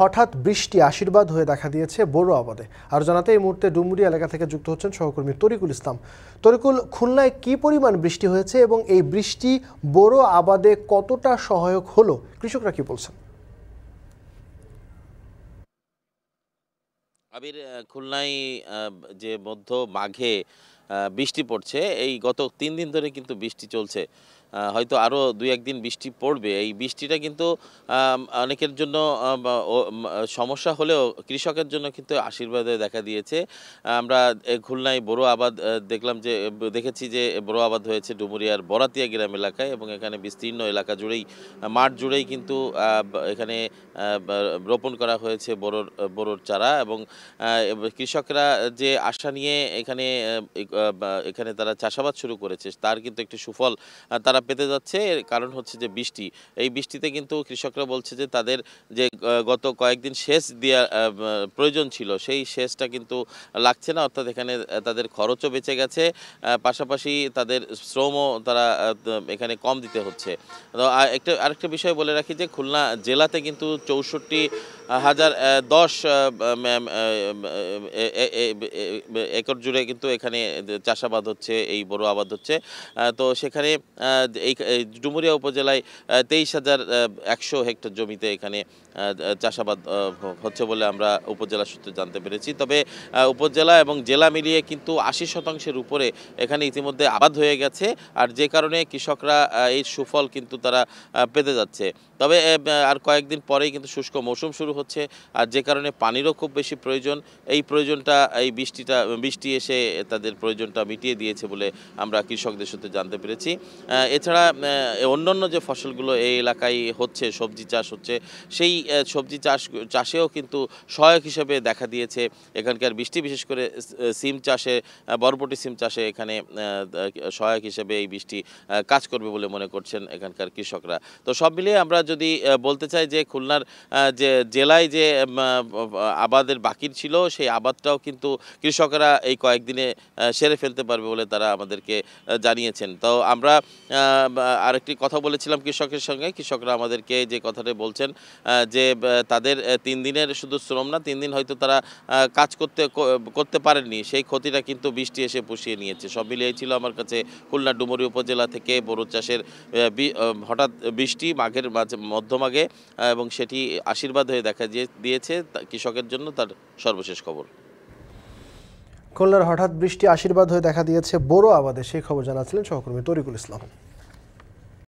হঠাৎ বৃষ্টি আশীর্বাদ হয়ে দেখা দিয়েছে বড় আবাদে আর জানাতে এই মুহূর্তে ডুমুরি এলাকা থেকে যুক্ত হচ্ছেন সহকর্মী তরিকুল ইসলাম তরিকুল খুলনায় কি পরিমাণ বৃষ্টি হয়েছে এবং এই বৃষ্টি বড় আবাদে কতটা সহায়ক হলো কৃষকরা কি বলছেন আবির খুলনায় যে মধ্য মাঘে বৃষ্টি পড়ছে এই গত তিন দিন ধরে কিন্তু বৃষ্টি চলছে হয়তো আরও দুই একদিন বৃষ্টি পড়বে এই বৃষ্টিটা কিন্তু অনেকের জন্য সমস্যা হলেও কৃষকের জন্য কিন্তু আশীর্বাদে দেখা দিয়েছে আমরা খুলনায় বড় আবাদ দেখলাম যে দেখেছি যে বড় আবাদ হয়েছে ডুমুরিয়ার বরাতিয়া গ্রাম এলাকায় এবং এখানে বিস্তীর্ণ এলাকা জুড়েই মাঠ জুড়েই কিন্তু এখানে রোপণ করা হয়েছে বড়োর বড়োর চারা এবং কৃষকরা যে আশা নিয়ে এখানে এখানে তারা চাষাবাদ শুরু করেছে তার কিন্তু একটি সুফল তারা পেতে যাচ্ছে এর কারণ হচ্ছে যে বৃষ্টি এই বৃষ্টিতে কিন্তু কৃষকরা বলছে যে তাদের যে গত কয়েকদিন সেচ দেওয়া প্রয়োজন ছিল সেই সেচটা কিন্তু লাগছে না অর্থাৎ এখানে তাদের খরচও বেঁচে গেছে পাশাপাশি তাদের শ্রমও তারা এখানে কম দিতে হচ্ছে তো একটা আরেকটা বিষয় বলে রাখি যে খুলনা জেলাতে কিন্তু চৌষট্টি হাজার দশ একর জুড়ে কিন্তু এখানে চাষাবাদ হচ্ছে এই বড় আবাদ হচ্ছে তো সেখানে এই ডুমুরিয়া উপজেলায় তেইশ হাজার একশো হেক্টর জমিতে এখানে চাষাবাদ হচ্ছে বলে আমরা উপজেলা সূত্রে জানতে পেরেছি তবে উপজেলা এবং জেলা মিলিয়ে কিন্তু আশি শতাংশের উপরে এখানে ইতিমধ্যে আবাদ হয়ে গেছে আর যে কারণে কৃষকরা এই সুফল কিন্তু তারা পেতে যাচ্ছে তবে আর কয়েকদিন পরেই কিন্তু শুষ্ক মৌসুম শুরু শুরু হচ্ছে আর যে কারণে পানিরও খুব বেশি প্রয়োজন এই প্রয়োজনটা এই বৃষ্টিটা বৃষ্টি এসে তাদের প্রয়োজনটা মিটিয়ে দিয়েছে বলে আমরা কৃষকদের সাথে জানতে পেরেছি এছাড়া অন্যান্য যে ফসলগুলো এই এলাকায় হচ্ছে সবজি চাষ হচ্ছে সেই সবজি চাষ চাষেও কিন্তু সহায়ক হিসেবে দেখা দিয়েছে এখানকার বৃষ্টি বিশেষ করে সিম চাষে বরবটি সিম চাষে এখানে সহায়ক হিসেবে এই বৃষ্টি কাজ করবে বলে মনে করছেন এখানকার কৃষকরা তো সব মিলিয়ে আমরা যদি বলতে চাই যে খুলনার যে জেলায় যে আবাদের বাকি ছিল সেই আবাদটাও কিন্তু কৃষকরা এই কয়েকদিনে সেরে ফেলতে পারবে বলে তারা আমাদেরকে জানিয়েছেন তো আমরা আরেকটি কথা বলেছিলাম কৃষকের সঙ্গে কৃষকরা আমাদেরকে যে কথাটা বলছেন যে তাদের তিন দিনের শুধু শ্রম না তিন দিন হয়তো তারা কাজ করতে করতে পারেননি সেই ক্ষতিটা কিন্তু বৃষ্টি এসে পুষিয়ে নিয়েছে সব মিলিয়েই ছিল আমার কাছে খুলনা ডুমুরি উপজেলা থেকে বোরো চাষের হঠাৎ বৃষ্টি মাঘের মাঝে মধ্যমাগে এবং সেটি আশীর্বাদ হয়ে দেখা দেখা দিয়েছে কৃষকের জন্য তার সর্বশেষ খবর খুলনার হঠাৎ বৃষ্টি আশীর্বাদ হয়ে দেখা দিয়েছে বড় আবাদে সেই খবর জানাচ্ছিলেন সহকর্মী তরিকুল ইসলাম